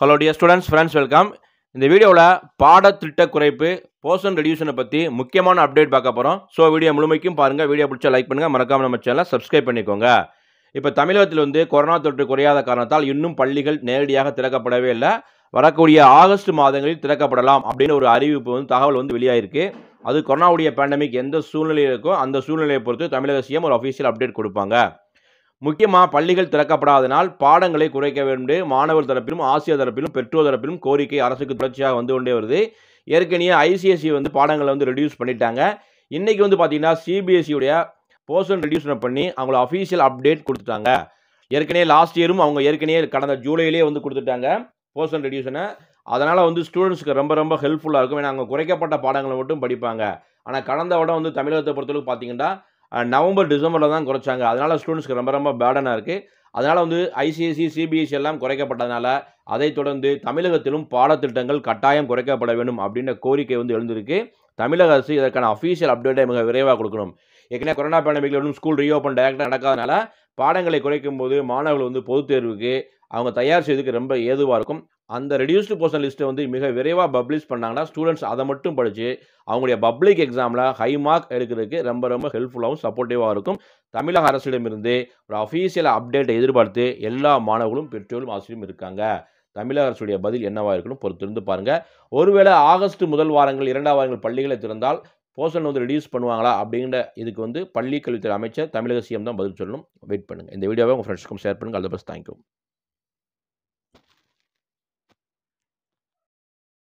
hello dear students friends welcome இந்த வீடியோவில் பாடத்திட்ட குறைப்பு போர்ஷன் ரெடியூஷனை பற்றி முக்கியமான அப்டேட் பார்க்க போகிறோம் ஸோ வீடியோ முழுமைக்கும் பாருங்கள் வீடியோ பிடிச்சா லைக் பண்ணுங்கள் மறக்காமல் நம்ம சேனலை சப்ஸ்கிரைப் பண்ணிக்கோங்க இப்போ தமிழகத்தில் வந்து கொரோனா தொற்று குறையாத காரணத்தால் இன்னும் பள்ளிகள் நேரடியாக திறக்கப்படவே இல்லை வரக்கூடிய ஆகஸ்ட் மாதங்களில் திறக்கப்படலாம் அப்படின்னு ஒரு அறிவிப்பு வந்து தகவல் வந்து வெளியாயிருக்கு அது கொரோனாவுடைய பேண்டமிக் எந்த சூழ்நிலையில் இருக்கோ அந்த சூழ்நிலையை பொறுத்து தமிழக சிஎம் ஒரு அஃபீஷியல் அப்டேட் கொடுப்பாங்க முக்கியமாக பள்ளிகள் திறக்கப்படாதனால் பாடங்களை குறைக்க வேண்டும் மாணவர் தரப்பிலும் ஆசிரியர் தரப்பிலும் பெற்றோர் தரப்பிலும் கோரிக்கை அரசுக்கு தொடர்ச்சியாக வந்து கொண்டே வருது ஏற்கனவே ஐசிஎஸ்சி வந்து பாடங்களை வந்து ரெடியூஸ் பண்ணிட்டாங்க இன்றைக்கி வந்து பார்த்திங்கன்னா சிபிஎஸ்சியுடைய e போர்ஷன் ரெடியூஸ் பண்ணி அவங்கள அஃபீஷியல் அப்டேட் கொடுத்துட்டாங்க ஏற்கனவே லாஸ்ட் இயரும் அவங்க ஏற்கனவே கடந்த ஜூலையிலே வந்து கொடுத்துட்டாங்க போர்ஷன் ரெடியூஷனை அதனால் வந்து ஸ்டூடெண்ட்ஸ்க்கு ரொம்ப ரொம்ப ஹெல்ப்ஃபுல்லாக இருக்கும் ஏன்னா அவங்க குறைக்கப்பட்ட பாடங்களை மட்டும் படிப்பாங்க ஆனால் கடந்த விட வந்து தமிழகத்தை பொறுத்தளவுக்கு பார்த்தீங்கன்னா நவம்பர் டிசம்பரில் தான் குறைச்சாங்க அதனால் ஸ்டூடெண்ட்ஸ்க்கு ரொம்ப ரொம்ப பேடனாக இருக்குது அதனால் வந்து ஐசிஎஸ்சி சிபிஎஸ்சி e எல்லாம் குறைக்கப்பட்டதுனால அதைத் தொடர்ந்து தமிழகத்திலும் பாடத்திட்டங்கள் கட்டாயம் குறைக்கப்பட வேண்டும் அப்படின்ற கோரிக்கை வந்து எழுந்திருக்கு தமிழக அரசு இதற்கான அஃபீஷியல் அப்டேட்டை மிக விரைவாக கொடுக்கணும் ஏற்கனவே கொரோனா வந்து ஸ்கூல் ரீஓப்பன் டேரக்டாக நடக்காதனால பாடங்களை குறைக்கும் போது மாணவர்கள் வந்து பொதுத் தேர்வுக்கு அவங்க தயார் செய்வதுக்கு ரொம்ப ஏதுவாக இருக்கும் அந்த ரெடியூஸ்டு போர்ஷன் லிஸ்ட்டை வந்து மிக விரைவாக பப்ளிஷ் பண்ணாங்கன்னா ஸ்டூடெண்ட்ஸ் அதை மட்டும் படித்து அவங்களுடைய பப்ளிக் எக்ஸாமில் ஹை மார்க் எடுக்கிறதுக்கு ரொம்ப ரொம்ப ஹெல்ப்ஃபுல்லாகவும் சப்போர்ட்டிவாக இருக்கும் தமிழக அரசிடமிருந்து ஒரு அஃபீஷியல் அப்டேட்டை எதிர்பார்த்து எல்லா மாணவர்களும் பெற்றோரும் ஆசிரியரும் இருக்காங்க தமிழக அரசுடைய பதில் என்னவாக இருக்கணும் பொறுத்திருந்து பாருங்கள் ஒருவேளை ஆகஸ்ட் முதல் வாரங்கள் இரண்டாம் வாரங்கள் பள்ளிகளை திறந்தால் போர்ஷன் வந்து ரிடியூஸ் பண்ணுவாங்களா அப்படிங்கிற இதுக்கு வந்து பள்ளி கல்வித்துறை அமைச்சர் தமிழக சிஎம் தான் பதில் சொல்லணும் வெயிட் பண்ணுங்கள் இந்த வீடியோவை உங்கள் ஃப்ரெண்ட்ஸ்க்கும் ஷேர் பண்ணுங்கள் அது பஸ் தேங்க்யூ